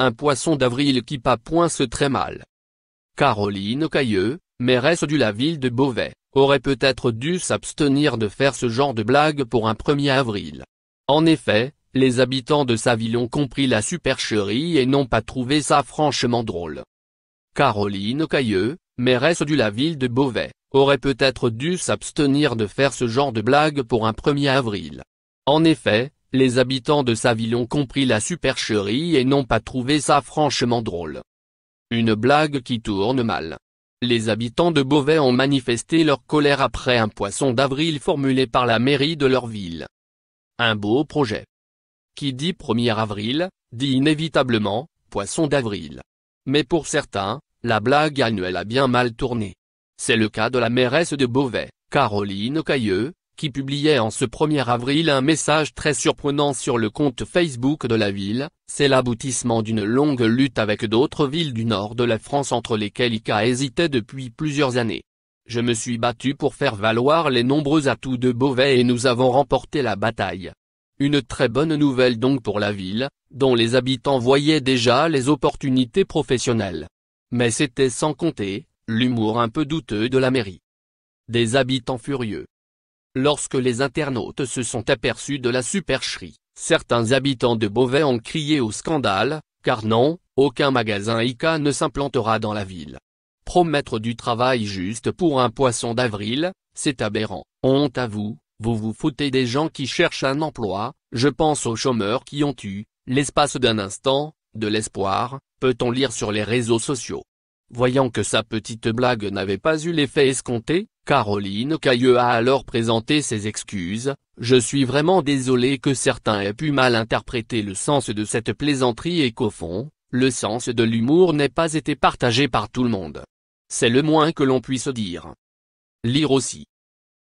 Un poisson d'avril qui pas point très mal. Caroline Cailleux, mairesse de la ville de Beauvais, aurait peut-être dû s'abstenir de faire ce genre de blague pour un 1er avril. En effet, les habitants de sa ville ont compris la supercherie et n'ont pas trouvé ça franchement drôle. Caroline Cailleux, mairesse de la ville de Beauvais, aurait peut-être dû s'abstenir de faire ce genre de blague pour un 1er avril. En effet, les habitants de sa ville ont compris la supercherie et n'ont pas trouvé ça franchement drôle. Une blague qui tourne mal. Les habitants de Beauvais ont manifesté leur colère après un poisson d'avril formulé par la mairie de leur ville. Un beau projet. Qui dit 1er avril, dit inévitablement, poisson d'avril. Mais pour certains, la blague annuelle a bien mal tourné. C'est le cas de la mairesse de Beauvais, Caroline Cailleux, qui publiait en ce 1er avril un message très surprenant sur le compte Facebook de la ville, c'est l'aboutissement d'une longue lutte avec d'autres villes du nord de la France entre lesquelles ICA hésitait depuis plusieurs années. Je me suis battu pour faire valoir les nombreux atouts de Beauvais et nous avons remporté la bataille. Une très bonne nouvelle donc pour la ville, dont les habitants voyaient déjà les opportunités professionnelles. Mais c'était sans compter, l'humour un peu douteux de la mairie. Des habitants furieux. Lorsque les internautes se sont aperçus de la supercherie, certains habitants de Beauvais ont crié au scandale, car non, aucun magasin ICA ne s'implantera dans la ville. Promettre du travail juste pour un poisson d'avril, c'est aberrant. Honte à vous, vous vous foutez des gens qui cherchent un emploi, je pense aux chômeurs qui ont eu, l'espace d'un instant, de l'espoir, peut-on lire sur les réseaux sociaux. Voyant que sa petite blague n'avait pas eu l'effet escompté, Caroline Cailleux a alors présenté ses excuses, « Je suis vraiment désolé que certains aient pu mal interpréter le sens de cette plaisanterie et qu'au fond, le sens de l'humour n'ait pas été partagé par tout le monde. C'est le moins que l'on puisse dire. » Lire aussi.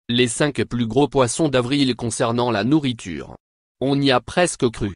Les cinq plus gros poissons d'avril concernant la nourriture. On y a presque cru.